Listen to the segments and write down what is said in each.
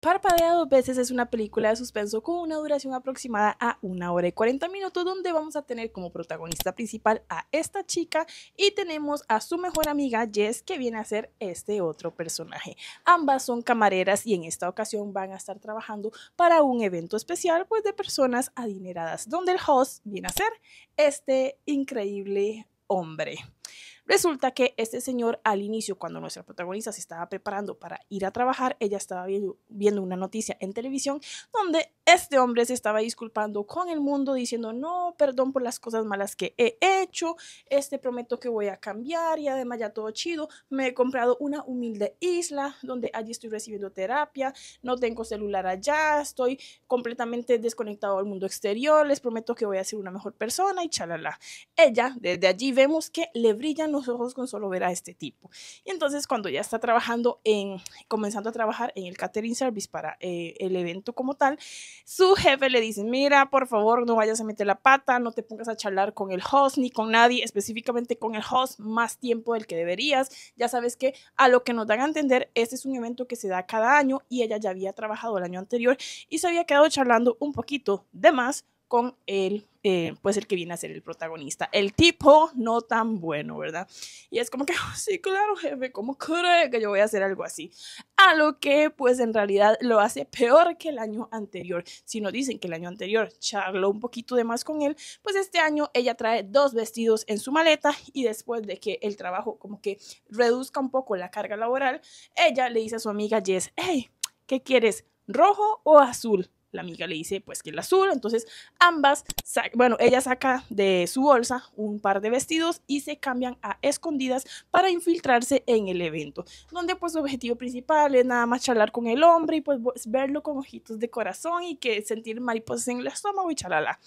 Parpadea dos veces es una película de suspenso con una duración aproximada a una hora y 40 minutos donde vamos a tener como protagonista principal a esta chica y tenemos a su mejor amiga Jess que viene a ser este otro personaje. Ambas son camareras y en esta ocasión van a estar trabajando para un evento especial pues de personas adineradas donde el host viene a ser este increíble hombre. Resulta que este señor al inicio, cuando nuestra protagonista se estaba preparando para ir a trabajar, ella estaba viendo, una noticia en televisión donde este hombre se estaba disculpando con el mundo diciendo, no, perdón por las cosas malas que he hecho, este prometo que voy a cambiar y además ya todo chido, me he comprado una humilde isla donde allí estoy recibiendo terapia, no tengo celular allá, estoy completamente desconectado del mundo exterior, les prometo que voy a ser una mejor persona y chalala. Ella, desde allí vemos que le brillan los ojos con solo ver a este tipo. Y entonces cuando ya está trabajando en, comenzando a trabajar en el catering service para eh, el evento como tal, su jefe le dice, mira, por favor, no vayas a meter la pata, no te pongas a charlar con el host ni con nadie, específicamente con el host, más tiempo del que deberías. Ya sabes que a lo que nos dan a entender, este es un evento que se da cada año y ella ya había trabajado el año anterior y se había quedado charlando un poquito de más con el, eh, pues el que viene a ser el protagonista. El tipo no tan bueno, ¿verdad? Y es como que, oh, sí, claro, jefe, ¿cómo cree que yo voy a hacer algo así? A lo que, pues en realidad lo hace peor que el año anterior. Si nos dicen que el año anterior charló un poquito de más con él, pues este año ella trae dos vestidos en su maleta y después de que el trabajo como que reduzca un poco la carga laboral, ella le dice a su amiga Jess, hey, ¿qué quieres? ¿Rojo o azul? la amiga le dice pues que el azul, entonces ambas, bueno, ella saca de su bolsa un par de vestidos y se cambian a escondidas para infiltrarse en el evento, donde pues su objetivo principal es nada más charlar con el hombre y pues verlo con ojitos de corazón y que sentir mariposas en el estómago y chalala.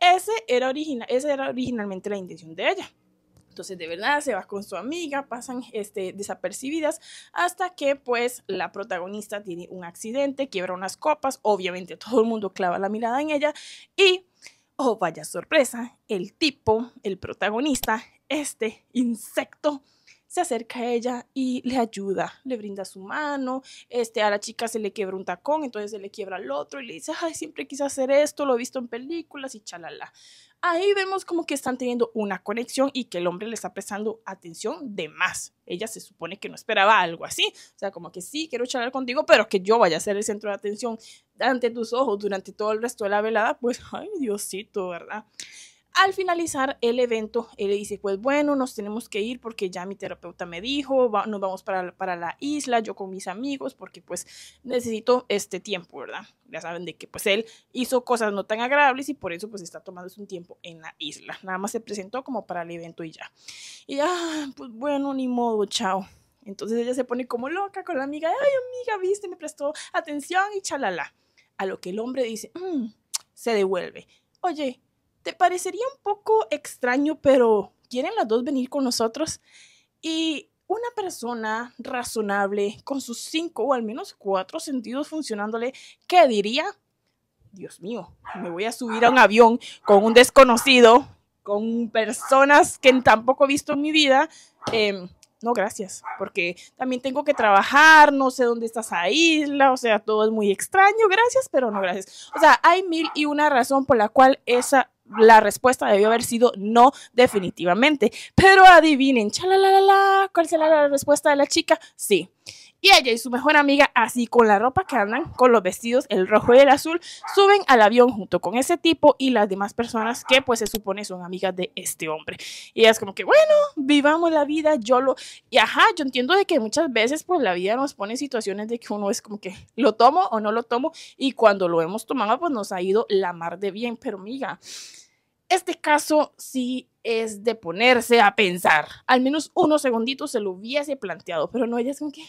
Ese era, original, esa era originalmente la intención de ella. Entonces, de verdad, se va con su amiga, pasan este, desapercibidas hasta que pues la protagonista tiene un accidente, quiebra unas copas, obviamente todo el mundo clava la mirada en ella y, oh vaya sorpresa, el tipo, el protagonista, este insecto, se acerca a ella y le ayuda, le brinda su mano, este, a la chica se le quiebra un tacón, entonces se le quiebra el otro y le dice, ay, siempre quise hacer esto, lo he visto en películas y chalala ahí vemos como que están teniendo una conexión y que el hombre le está prestando atención de más. Ella se supone que no esperaba algo así, o sea, como que sí, quiero charlar contigo, pero que yo vaya a ser el centro de atención ante tus ojos durante todo el resto de la velada, pues, ay, Diosito, ¿verdad? Al finalizar el evento, él le dice, pues bueno, nos tenemos que ir porque ya mi terapeuta me dijo, nos vamos para, para, la isla, yo con mis amigos, porque pues necesito este tiempo, ¿verdad? Ya saben de que pues él hizo cosas no tan agradables y por eso pues está tomando un tiempo en la isla. Nada más se presentó como para el evento y ya. Y ya ah, pues bueno, ni modo, chao. Entonces ella se pone como loca con la amiga, ay amiga, viste, me prestó atención y chalala. A lo que el hombre dice, mm, se devuelve. Oye, te parecería un poco extraño, pero quieren las dos venir con nosotros. Y una persona razonable, con sus cinco o al menos cuatro sentidos funcionándole, ¿qué diría? Dios mío, me voy a subir a un avión con un desconocido, con personas que tampoco he visto en mi vida. Em, no, gracias, porque también tengo que trabajar, no sé dónde está esa isla, o sea, todo es muy extraño, gracias, pero no gracias. O sea, hay mil y una razón por la cual esa la respuesta debió haber sido no definitivamente. Pero adivinen, chalalala, ¿cuál será la respuesta de la chica? Sí. Y ella y su mejor amiga, así con la ropa que andan, con los vestidos, el rojo y el azul, suben al avión junto con ese tipo y las demás personas que pues se supone son amigas de este hombre. Y es como que, bueno, vivamos la vida, yo lo... Y ajá, yo entiendo de que muchas veces pues la vida nos pone situaciones de que uno es como que lo tomo o no lo tomo y cuando lo hemos tomado pues nos ha ido la mar de bien, pero amiga, este caso sí es de ponerse a pensar. Al menos unos segunditos se lo hubiese planteado, pero no, ella es como que,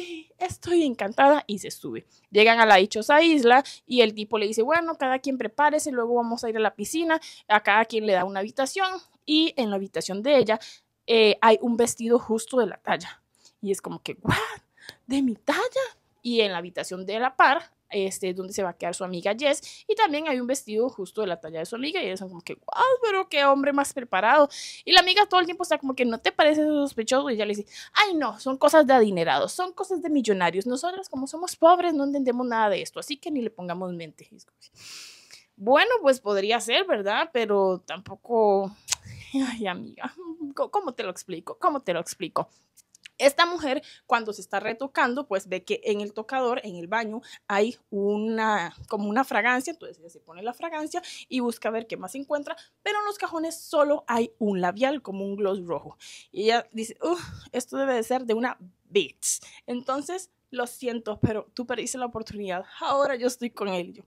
sí, estoy encantada y se sube. Llegan a la dichosa isla y el tipo le dice, bueno, cada quien prepárese, luego vamos a ir a la piscina, a cada quien le da una habitación y en la habitación de ella eh, hay un vestido justo de la talla. Y es como que, ¿what? ¿De mi talla? y en la habitación de la par, este, donde se va a quedar su amiga Jess, y también hay un vestido justo de la talla de su amiga, y ellos son como que, wow, pero qué hombre más preparado. Y la amiga todo el tiempo está como que, ¿no te parece sospechoso? Y ella le dice, ay no, son cosas de adinerados, son cosas de millonarios, nosotras como somos pobres no entendemos nada de esto, así que ni le pongamos mente. Bueno, pues podría ser, ¿verdad? Pero tampoco, ay amiga, ¿cómo te lo explico? ¿Cómo te lo explico? Esta mujer, cuando se está retocando, pues ve que en el tocador, en el baño, hay una, como una fragancia, entonces ella se pone la fragancia y busca ver qué más encuentra, pero en los cajones solo hay un labial, como un gloss rojo. Y ella dice, esto debe de ser de una bitch. Entonces, lo siento, pero tú perdiste la oportunidad, ahora yo estoy con él.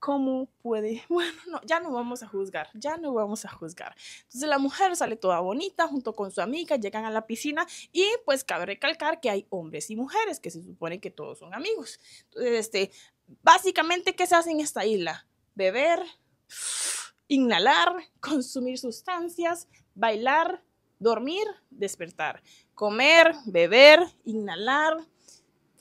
¿Cómo puede? Bueno, no, ya no vamos a juzgar, ya no vamos a juzgar. Entonces la mujer sale toda bonita junto con su amiga, llegan a la piscina y pues cabe recalcar que hay hombres y mujeres, que se supone que todos son amigos. Entonces, este, básicamente, ¿qué se hace en esta isla? Beber, inhalar, consumir sustancias, bailar, dormir, despertar, comer, beber, inhalar,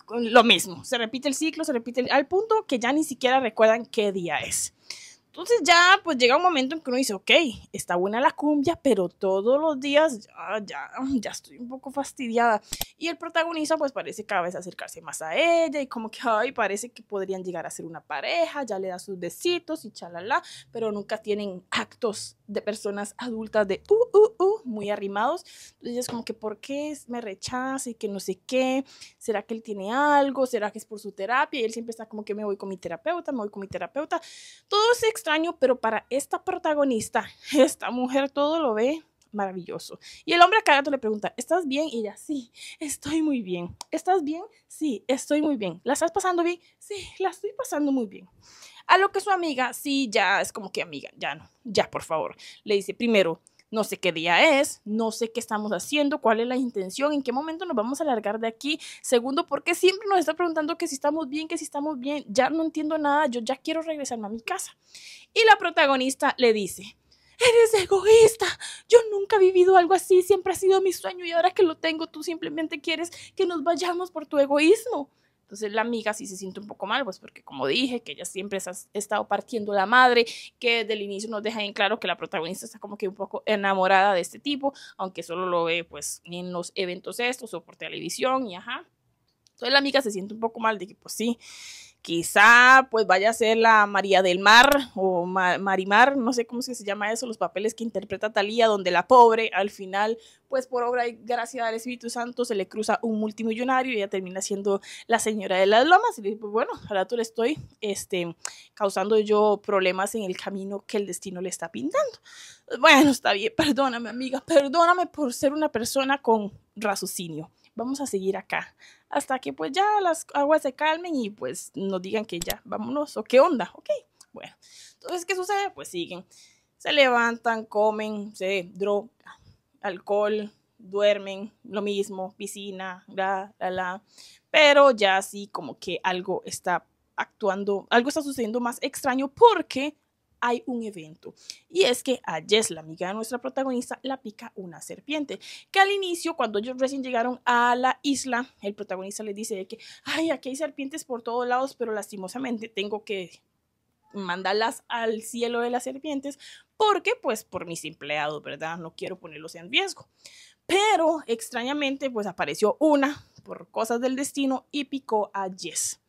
lo mismo. Se repite el ciclo, se repite al punto que ya ni siquiera recuerdan qué día es. Entonces ya pues llega un momento en que uno dice, ok, está buena la cumbia, pero todos los días ya, ya, estoy un poco fastidiada. Y el protagonista pues parece cada vez acercarse más a ella y como que, ay, parece que podrían llegar a ser una pareja, ya le da sus besitos y chalala, pero nunca tienen actos de personas adultas de, uh, uh, uh, muy arrimados. Entonces es como que, ¿por qué me rechaza y que no sé qué? ¿Será que él tiene algo? ¿Será que es por su terapia? Y él siempre está como que me voy con mi terapeuta, me voy con mi terapeuta. Todo es pero para esta protagonista, esta mujer todo lo ve maravilloso. Y el hombre a le pregunta, ¿estás bien? Y ella, sí, estoy muy bien. ¿Estás bien? Sí, estoy muy bien. ¿La estás pasando bien? Sí, la estoy pasando muy bien. A lo que su amiga, sí, ya es como que amiga, ya no, ya por favor, le dice, primero, no sé qué día es, no sé qué estamos haciendo, cuál es la intención, en qué momento nos vamos a largar de aquí. Segundo, porque siempre nos está preguntando que si estamos bien, que si estamos bien, ya no entiendo nada, yo ya quiero regresarme a mi casa. Y la protagonista le dice, eres egoísta, yo nunca he vivido algo así, siempre ha sido mi sueño y ahora que lo tengo tú simplemente quieres que nos vayamos por tu egoísmo. Entonces la amiga sí se siente un poco mal, pues porque como dije, que ella siempre ha estado partiendo la madre, que desde el inicio nos deja en claro que la protagonista está como que un poco enamorada de este tipo, aunque solo lo ve pues en los eventos estos o por televisión y ajá. Entonces la amiga se siente un poco mal de que pues sí, Quizá pues vaya a ser la María del Mar o Marimar, no sé cómo se llama eso, los papeles que interpreta Talía, donde la pobre al final, pues por obra y gracia del Espíritu Santo, se le cruza un multimillonario y ya termina siendo la señora de las lomas. Y pues, bueno, ahora tú le estoy este, causando yo problemas en el camino que el destino le está pintando. Bueno, está bien, perdóname amiga, perdóname por ser una persona con raciocinio. Vamos a seguir acá hasta que pues ya las aguas se calmen y pues nos digan que ya, vámonos, o qué onda, ok, bueno. Entonces, ¿qué sucede? Pues siguen, se levantan, comen, se drogan, alcohol, duermen, lo mismo, piscina, la, la, la, pero ya así como que algo está actuando, algo está sucediendo más extraño porque hay un evento. Y es que a Jess, la amiga de nuestra protagonista, la pica una serpiente. Que al inicio, cuando ellos recién llegaron a la isla, el protagonista les dice que, ay, aquí hay serpientes por todos lados, pero lastimosamente tengo que mandarlas al cielo de las serpientes, porque pues por mis empleados, ¿verdad? No quiero ponerlos en riesgo. Pero extrañamente, pues apareció una por cosas del destino y picó a Jess.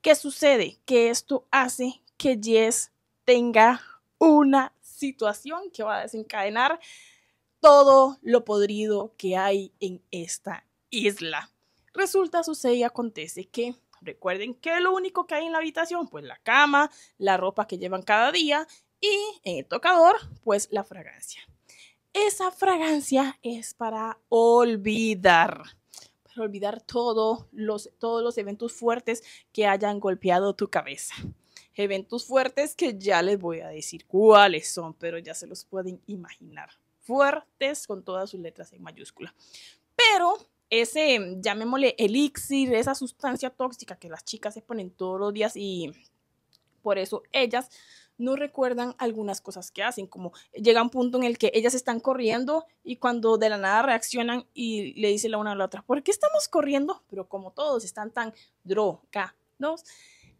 ¿Qué sucede? Que esto hace que Jess tenga una situación que va a desencadenar todo lo podrido que hay en esta isla. Resulta, sucede y acontece que recuerden que lo único que hay en la habitación, pues la cama, la ropa que llevan cada día y en el tocador, pues la fragancia. Esa fragancia es para olvidar, para olvidar todo los, todos los eventos fuertes que hayan golpeado tu cabeza eventos fuertes que ya les voy a decir cuáles son, pero ya se los pueden imaginar. Fuertes con todas sus letras en mayúscula. Pero ese, llamémosle elixir, esa sustancia tóxica que las chicas se ponen todos los días y por eso ellas no recuerdan algunas cosas que hacen, como llega un punto en el que ellas están corriendo y cuando de la nada reaccionan y le dicen la una a la otra, ¿por qué estamos corriendo? Pero como todos están tan drogados,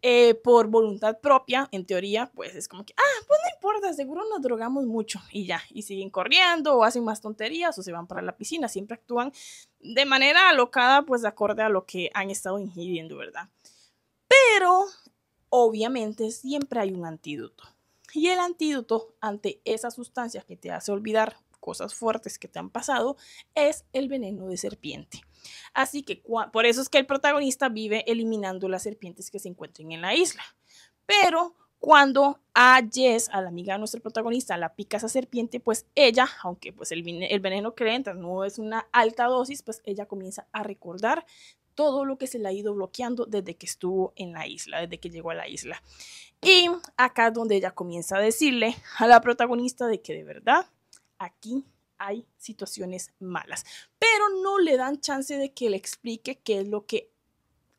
eh, por voluntad propia, en teoría, pues es como que, ah, pues no importa, seguro nos drogamos mucho y ya, y siguen corriendo o hacen más tonterías o se van para la piscina, siempre actúan de manera alocada, pues de acuerdo a lo que han estado ingiriendo, ¿verdad? Pero, obviamente, siempre hay un antídoto. Y el antídoto ante esas sustancias que te hace olvidar cosas fuertes que te han pasado es el veneno de serpiente. Así que por eso es que el protagonista vive eliminando las serpientes que se encuentren en la isla. Pero cuando a Jess, a la amiga de nuestro protagonista, la pica esa serpiente, pues ella, aunque pues el, veneno que no es una alta dosis, pues ella comienza a recordar todo lo que se le ha ido bloqueando desde que estuvo en la isla, desde que llegó a la isla. Y acá es donde ella comienza a decirle a la protagonista de que de verdad aquí hay situaciones malas, pero no le dan chance de que le explique qué es lo que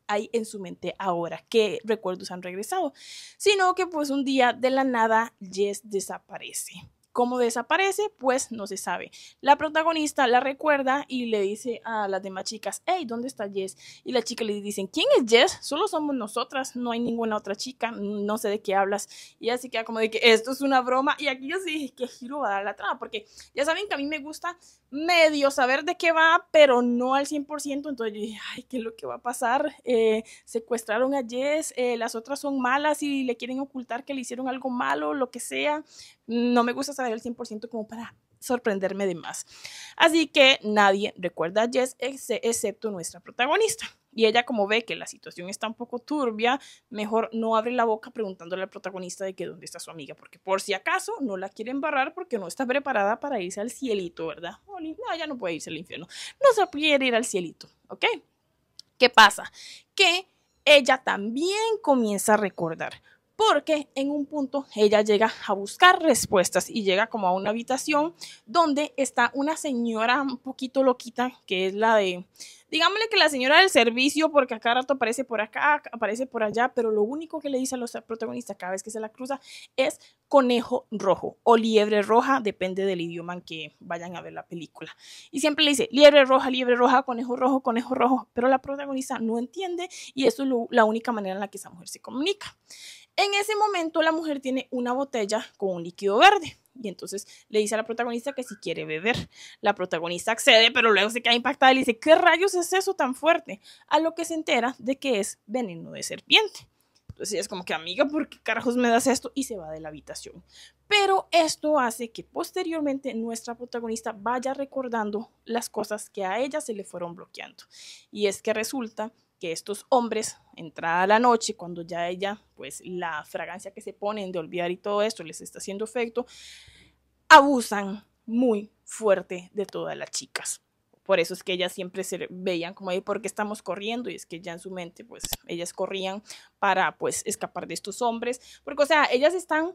hay en su mente ahora, qué recuerdos han regresado, sino que pues un día de la nada Jess desaparece cómo desaparece, pues no se sabe. La protagonista la recuerda y le dice a las demás chicas, hey, ¿dónde está Jess? Y la chica le dicen, ¿quién es Jess? Solo somos nosotras, no hay ninguna otra chica, no sé de qué hablas. Y así queda como de que esto es una broma. Y aquí yo sí dije, ¿qué giro va a dar la trama? Porque ya saben que a mí me gusta medio saber de qué va, pero no al 100%. Entonces yo dije, ay, ¿qué es lo que va a pasar? Eh, secuestraron a Jess, eh, las otras son malas y le quieren ocultar que le hicieron algo malo, lo que sea no me gusta saber el 100% como para sorprenderme de más. Así que nadie recuerda a Jess excepto nuestra protagonista. Y ella como ve que la situación está un poco turbia, mejor no abre la boca preguntándole al protagonista de que dónde está su amiga, porque por si acaso no la quiere embarrar porque no está preparada para irse al cielito, ¿verdad? No, ya no puede irse al infierno. No se puede ir al cielito, ¿ok? ¿Qué pasa? Que ella también comienza a recordar porque en un punto ella llega a buscar respuestas y llega como a una habitación donde está una señora un poquito loquita, que es la de, digámosle que la señora del servicio, porque a cada rato aparece por acá, aparece por allá, pero lo único que le dice a los protagonistas cada vez que se la cruza es conejo rojo o liebre roja, depende del idioma en que vayan a ver la película. Y siempre le dice liebre roja, liebre roja, conejo rojo, conejo rojo, pero la protagonista no entiende y eso es la única manera en la que esa mujer se comunica. En ese momento la mujer tiene una botella con un líquido verde. Y entonces le dice a la protagonista que si quiere beber. La protagonista accede, pero luego se queda impactada y le dice, ¿qué rayos es eso tan fuerte? A lo que se entera de que es veneno de serpiente. Entonces ella es como que, amiga, ¿por qué carajos me das esto? Y se va de la habitación. Pero esto hace que posteriormente nuestra protagonista vaya recordando las cosas que a ella se le fueron bloqueando. Y es que resulta que estos hombres, entrada la noche, cuando ya ella, pues la fragancia que se ponen de olvidar y todo esto les está haciendo efecto, abusan muy fuerte de todas las chicas. Por eso es que ellas siempre se veían como, ¿por porque estamos corriendo? Y es que ya en su mente, pues, ellas corrían para, pues, escapar de estos hombres. Porque, o sea, ellas están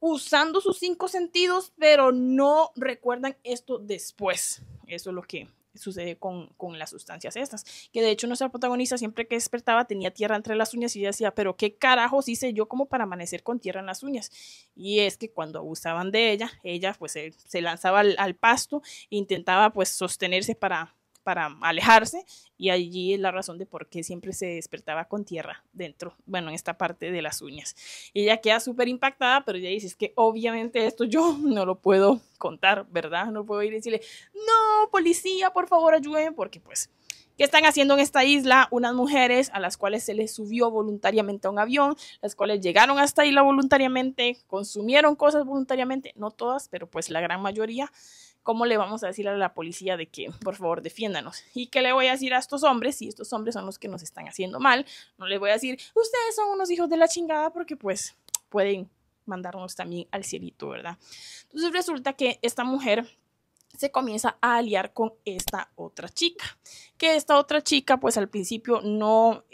usando sus cinco sentidos, pero no recuerdan esto después. Eso es lo que sucede con, con, las sustancias estas. Que de hecho nuestra protagonista siempre que despertaba tenía tierra entre las uñas y decía, pero qué carajos hice yo como para amanecer con tierra en las uñas. Y es que cuando abusaban de ella, ella pues se, lanzaba al, al, pasto, e intentaba pues sostenerse para para alejarse y allí es la razón de por qué siempre se despertaba con tierra dentro, bueno, en esta parte de las uñas. Y ella queda súper impactada, pero ella dice, es que obviamente esto yo no lo puedo contar, ¿verdad? No puedo ir y decirle, no, policía, por favor, ayúdenme, porque pues que están haciendo en esta isla unas mujeres a las cuales se les subió voluntariamente a un avión, las cuales llegaron a esta isla voluntariamente, consumieron cosas voluntariamente, no todas, pero pues la gran mayoría. ¿Cómo le vamos a decir a la policía de que, por favor, defiéndanos? ¿Y qué le voy a decir a estos hombres? Si estos hombres son los que nos están haciendo mal, no le voy a decir, ustedes son unos hijos de la chingada porque pues pueden mandarnos también al cielito, ¿verdad? Entonces resulta que esta mujer se comienza a aliar con esta otra chica, que esta otra chica pues al principio no,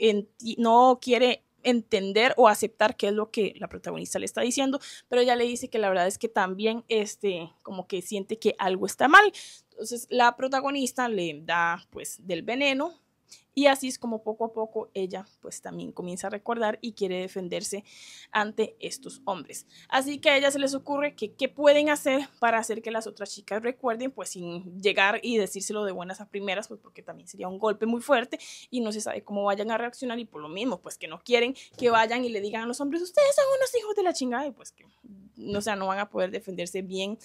no quiere entender o aceptar qué es lo que la protagonista le está diciendo, pero ella le dice que la verdad es que también este como que siente que algo está mal. Entonces la protagonista le da pues del veneno y así es como poco a poco ella pues también comienza a recordar y quiere defenderse ante estos hombres. Así que a ella se les ocurre que qué pueden hacer para hacer que las otras chicas recuerden pues sin llegar y decírselo de buenas a primeras pues porque también sería un golpe muy fuerte y no se sabe cómo vayan a reaccionar y por lo mismo pues que no quieren que vayan y le digan a los hombres ustedes son unos hijos de la chingada y pues que no, sea, no van a poder defenderse bien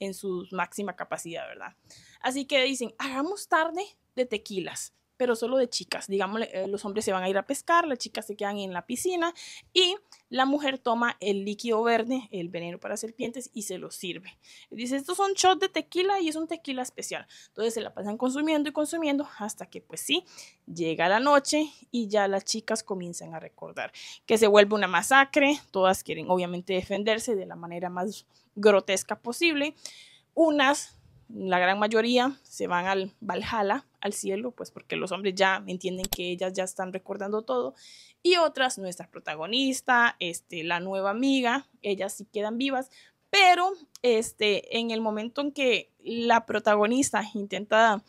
en su máxima capacidad, ¿verdad? Así que dicen, hagamos tarde de tequilas pero solo de chicas. Digamos, eh, los hombres se van a ir a pescar, las chicas se quedan en la piscina y la mujer toma el líquido verde, el veneno para serpientes, y se lo sirve. Dice, estos son shots de tequila y es un tequila especial. Entonces se la pasan consumiendo y consumiendo hasta que pues sí, llega la noche y ya las chicas comienzan a recordar que se vuelve una masacre, todas quieren obviamente defenderse de la manera más grotesca posible. Unas, la gran mayoría, se van al Valhalla, al cielo, pues porque los hombres ya entienden que ellas ya están recordando todo. Y otras, nuestra protagonista, este, la nueva amiga, ellas sí quedan vivas, pero este, en el momento en que la protagonista intenta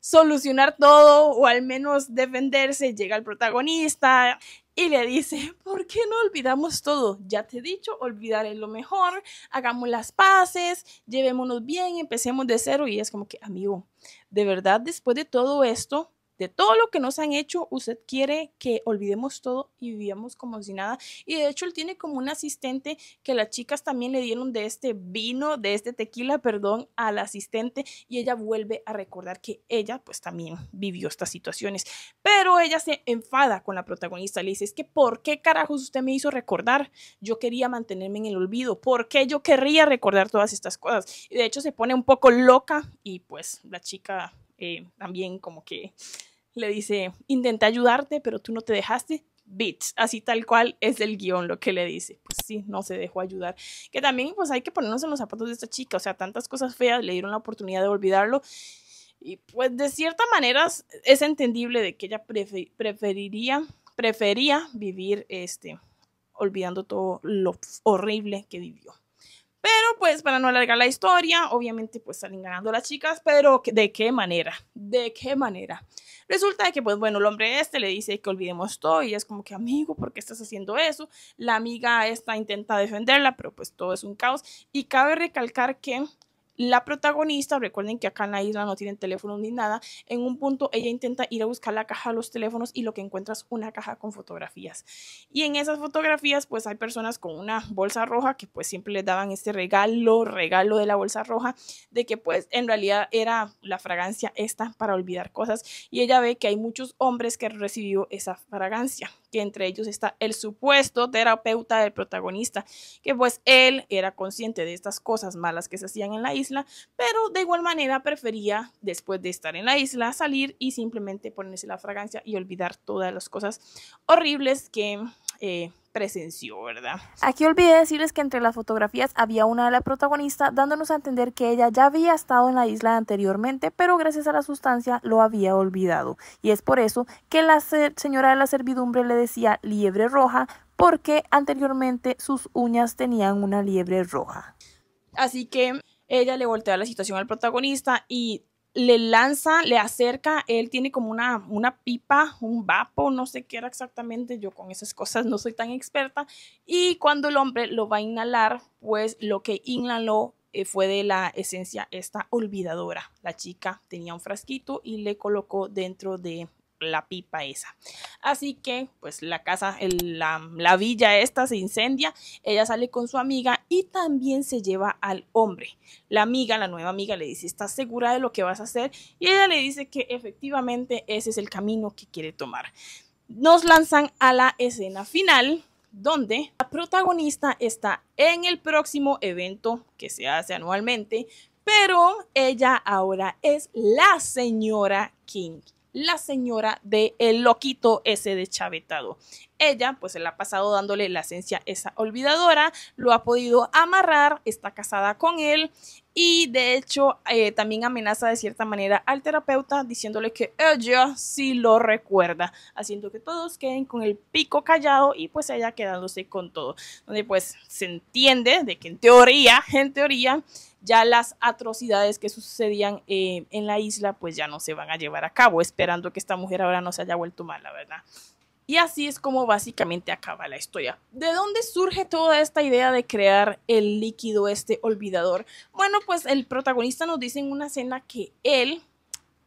solucionar todo o al menos defenderse, llega el protagonista y le dice, ¿por qué no olvidamos todo? Ya te he dicho, olvidar es lo mejor, hagamos las paces, llevémonos bien, empecemos de cero y es como que, amigo, de verdad, después de todo esto, de todo lo que nos han hecho, usted quiere que olvidemos todo y vivamos como si nada. Y de hecho, él tiene como un asistente que las chicas también le dieron de este vino, de este tequila, perdón, al asistente y ella vuelve a recordar que ella pues también vivió estas situaciones. Pero ella se enfada con la protagonista, le dice, es que ¿por qué carajos usted me hizo recordar? Yo quería mantenerme en el olvido, ¿por qué yo querría recordar todas estas cosas? Y de hecho se pone un poco loca y pues la chica eh, también como que le dice, intenté ayudarte, pero tú no te dejaste. Bitch, así tal cual es el guión lo que le dice. Pues sí, no se dejó ayudar. Que también pues hay que ponernos en los zapatos de esta chica, o sea, tantas cosas feas, le dieron la oportunidad de olvidarlo. Y pues de cierta manera es entendible de que ella preferiría, prefería vivir este, olvidando todo lo horrible que vivió. Pero pues para no alargar la historia, obviamente pues salen ganando las chicas, pero ¿de qué manera? ¿De qué manera? Resulta que pues bueno, el hombre este le dice que olvidemos todo y es como que amigo, ¿por qué estás haciendo eso? La amiga esta intenta defenderla, pero pues todo es un caos. Y cabe recalcar que la protagonista, recuerden que acá en la isla no tienen teléfonos ni nada, en un punto ella intenta ir a buscar la caja de los teléfonos y lo que encuentra es una caja con fotografías. Y en esas fotografías pues hay personas con una bolsa roja que pues siempre les daban este regalo, regalo de la bolsa roja, de que pues en realidad era la fragancia esta para olvidar cosas y ella ve que hay muchos hombres que recibió esa fragancia que entre ellos está el supuesto terapeuta del protagonista, que pues él era consciente de estas cosas malas que se hacían en la isla, pero de igual manera prefería, después de estar en la isla, salir y simplemente ponerse la fragancia y olvidar todas las cosas horribles que eh, presenció, ¿verdad? Aquí olvidé decirles que entre las fotografías había una de la protagonista dándonos a entender que ella ya había estado en la isla anteriormente, pero gracias a la sustancia lo había olvidado. Y es por eso que la señora de la servidumbre le decía liebre roja porque anteriormente sus uñas tenían una liebre roja. Así que ella le voltea la situación al protagonista y le lanza, le acerca, él tiene como una, una pipa, un vapo, no sé qué era exactamente, yo con esas cosas no soy tan experta, y cuando el hombre lo va a inhalar, pues lo que inhaló eh, fue de la esencia esta olvidadora. La chica tenía un frasquito y le colocó dentro de la pipa esa. Así que, pues la casa, la, la, villa esta se incendia, ella sale con su amiga y también se lleva al hombre. La amiga, la nueva amiga, le dice, ¿estás segura de lo que vas a hacer? Y ella le dice que efectivamente ese es el camino que quiere tomar. Nos lanzan a la escena final, donde la protagonista está en el próximo evento que se hace anualmente, pero ella ahora es la señora King la señora de el loquito ese de chavetado. Ella pues se la ha pasado dándole la esencia esa olvidadora, lo ha podido amarrar, está casada con él y de hecho eh, también amenaza de cierta manera al terapeuta diciéndole que ella sí lo recuerda, haciendo que todos queden con el pico callado y pues ella quedándose con todo. Donde pues se entiende de que en teoría, en teoría, ya las atrocidades que sucedían eh, en la isla pues ya no se van a llevar a cabo, esperando que esta mujer ahora no se haya vuelto mala, ¿verdad? Y así es como básicamente acaba la historia. ¿De dónde surge toda esta idea de crear el líquido este olvidador? Bueno, pues el protagonista nos dice en una escena que él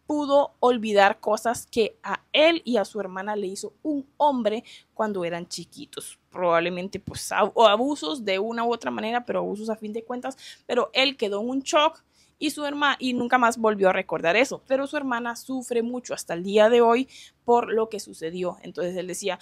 pudo olvidar cosas que a él y a su hermana le hizo un hombre cuando eran chiquitos. Probablemente pues abusos de una u otra manera, pero abusos a fin de cuentas. Pero él quedó en un shock y su hermana y nunca más volvió a recordar eso, pero su hermana sufre mucho hasta el día de hoy por lo que sucedió. Entonces él decía,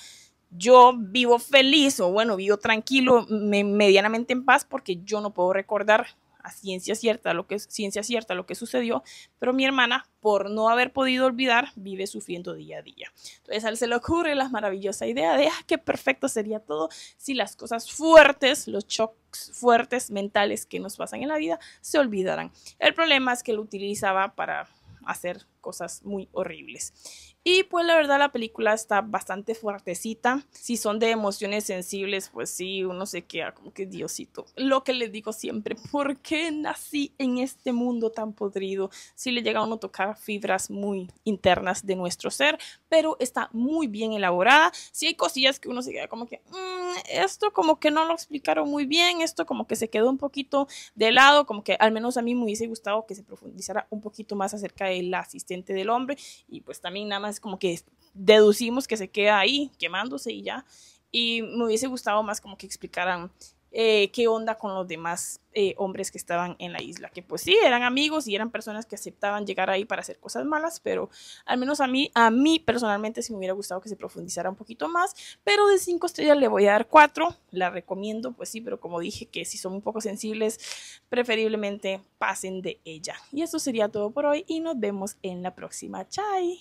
yo vivo feliz o bueno, vivo tranquilo, medianamente en paz porque yo no puedo recordar a ciencia cierta lo que ciencia cierta lo que sucedió, pero mi hermana, por no haber podido olvidar, vive sufriendo día a día. Entonces a él se le ocurre la maravillosa idea de ah, qué perfecto sería todo si las cosas fuertes, los shocks fuertes mentales que nos pasan en la vida se olvidaran. El problema es que lo utilizaba para hacer cosas muy horribles. Y pues la verdad la película está bastante fuertecita. Si son de emociones sensibles, pues sí, uno se queda como que Diosito. Lo que les digo siempre, ¿por qué nací en este mundo tan podrido? Si le llega a uno tocar fibras muy internas de nuestro ser, pero está muy bien elaborada. si hay cosillas que uno se queda como que, mm, esto como que no lo explicaron muy bien, esto como que se quedó un poquito de lado, como que al menos a mí me hubiese gustado que se profundizara un poquito más acerca del asistente del hombre y pues también nada más como que deducimos que se queda ahí quemándose y ya. Y me hubiese gustado más como que explicaran eh, qué onda con los demás eh, hombres que estaban en la isla, que pues sí, eran amigos y eran personas que aceptaban llegar ahí para hacer cosas malas, pero al menos a mí, a mí personalmente sí me hubiera gustado que se profundizara un poquito más, pero de cinco estrellas le voy a dar cuatro, la recomiendo, pues sí, pero como dije que si son un poco sensibles, preferiblemente pasen de ella. Y eso sería todo por hoy y nos vemos en la próxima. Chai.